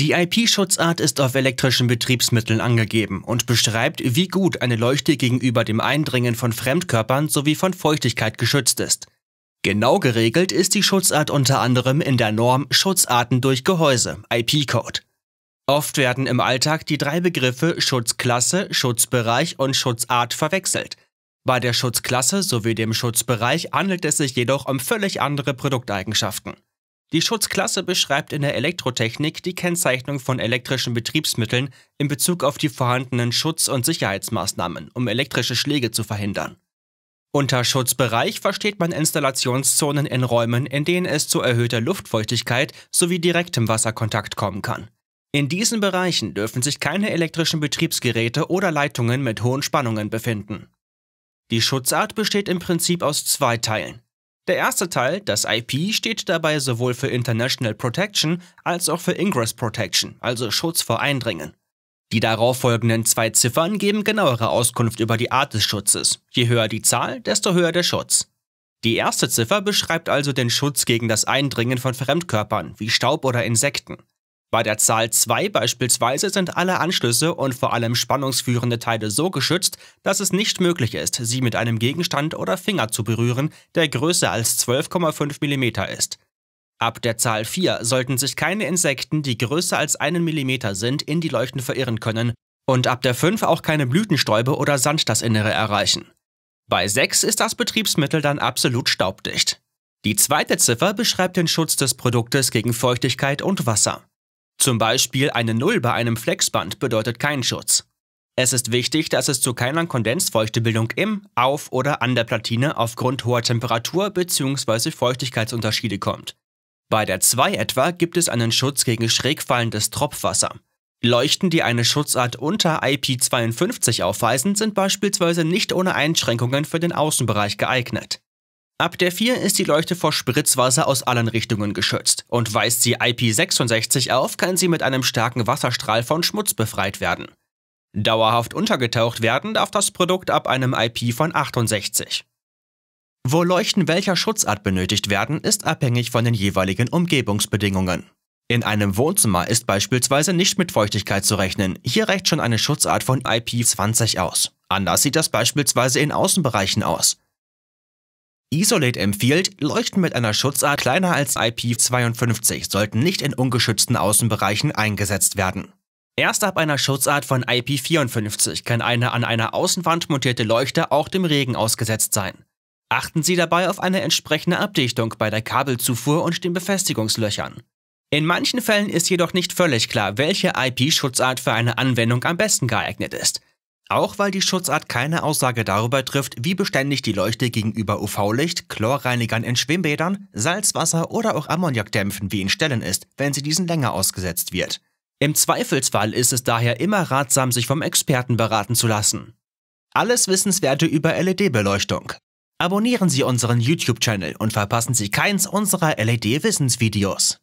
Die IP-Schutzart ist auf elektrischen Betriebsmitteln angegeben und beschreibt, wie gut eine Leuchte gegenüber dem Eindringen von Fremdkörpern sowie von Feuchtigkeit geschützt ist. Genau geregelt ist die Schutzart unter anderem in der Norm Schutzarten durch Gehäuse, IP-Code. Oft werden im Alltag die drei Begriffe Schutzklasse, Schutzbereich und Schutzart verwechselt. Bei der Schutzklasse sowie dem Schutzbereich handelt es sich jedoch um völlig andere Produkteigenschaften. Die Schutzklasse beschreibt in der Elektrotechnik die Kennzeichnung von elektrischen Betriebsmitteln in Bezug auf die vorhandenen Schutz- und Sicherheitsmaßnahmen, um elektrische Schläge zu verhindern. Unter Schutzbereich versteht man Installationszonen in Räumen, in denen es zu erhöhter Luftfeuchtigkeit sowie direktem Wasserkontakt kommen kann. In diesen Bereichen dürfen sich keine elektrischen Betriebsgeräte oder Leitungen mit hohen Spannungen befinden. Die Schutzart besteht im Prinzip aus zwei Teilen. Der erste Teil, das IP, steht dabei sowohl für International Protection als auch für Ingress Protection, also Schutz vor Eindringen. Die darauffolgenden zwei Ziffern geben genauere Auskunft über die Art des Schutzes. Je höher die Zahl, desto höher der Schutz. Die erste Ziffer beschreibt also den Schutz gegen das Eindringen von Fremdkörpern wie Staub oder Insekten. Bei der Zahl 2 beispielsweise sind alle Anschlüsse und vor allem spannungsführende Teile so geschützt, dass es nicht möglich ist, sie mit einem Gegenstand oder Finger zu berühren, der größer als 12,5 mm ist. Ab der Zahl 4 sollten sich keine Insekten, die größer als 1 mm sind, in die Leuchten verirren können und ab der 5 auch keine Blütenstäube oder Sand das Innere erreichen. Bei 6 ist das Betriebsmittel dann absolut staubdicht. Die zweite Ziffer beschreibt den Schutz des Produktes gegen Feuchtigkeit und Wasser. Zum Beispiel eine Null bei einem Flexband bedeutet keinen Schutz. Es ist wichtig, dass es zu keiner Kondensfeuchtebildung im, auf oder an der Platine aufgrund hoher Temperatur bzw. Feuchtigkeitsunterschiede kommt. Bei der 2 etwa gibt es einen Schutz gegen schrägfallendes Tropfwasser. Leuchten, die eine Schutzart unter IP52 aufweisen, sind beispielsweise nicht ohne Einschränkungen für den Außenbereich geeignet. Ab der 4 ist die Leuchte vor Spritzwasser aus allen Richtungen geschützt und weist sie IP66 auf, kann sie mit einem starken Wasserstrahl von Schmutz befreit werden. Dauerhaft untergetaucht werden darf das Produkt ab einem IP von 68. Wo Leuchten welcher Schutzart benötigt werden, ist abhängig von den jeweiligen Umgebungsbedingungen. In einem Wohnzimmer ist beispielsweise nicht mit Feuchtigkeit zu rechnen, hier reicht schon eine Schutzart von IP20 aus. Anders sieht das beispielsweise in Außenbereichen aus. Isolate empfiehlt, Leuchten mit einer Schutzart kleiner als IP52 sollten nicht in ungeschützten Außenbereichen eingesetzt werden. Erst ab einer Schutzart von IP54 kann eine an einer Außenwand montierte Leuchte auch dem Regen ausgesetzt sein. Achten Sie dabei auf eine entsprechende Abdichtung bei der Kabelzufuhr und den Befestigungslöchern. In manchen Fällen ist jedoch nicht völlig klar, welche IP-Schutzart für eine Anwendung am besten geeignet ist. Auch weil die Schutzart keine Aussage darüber trifft, wie beständig die Leuchte gegenüber UV-Licht, Chlorreinigern in Schwimmbädern, Salzwasser oder auch Ammoniakdämpfen wie in Stellen ist, wenn sie diesen länger ausgesetzt wird. Im Zweifelsfall ist es daher immer ratsam, sich vom Experten beraten zu lassen. Alles Wissenswerte über LED-Beleuchtung. Abonnieren Sie unseren YouTube-Channel und verpassen Sie keins unserer LED-Wissensvideos.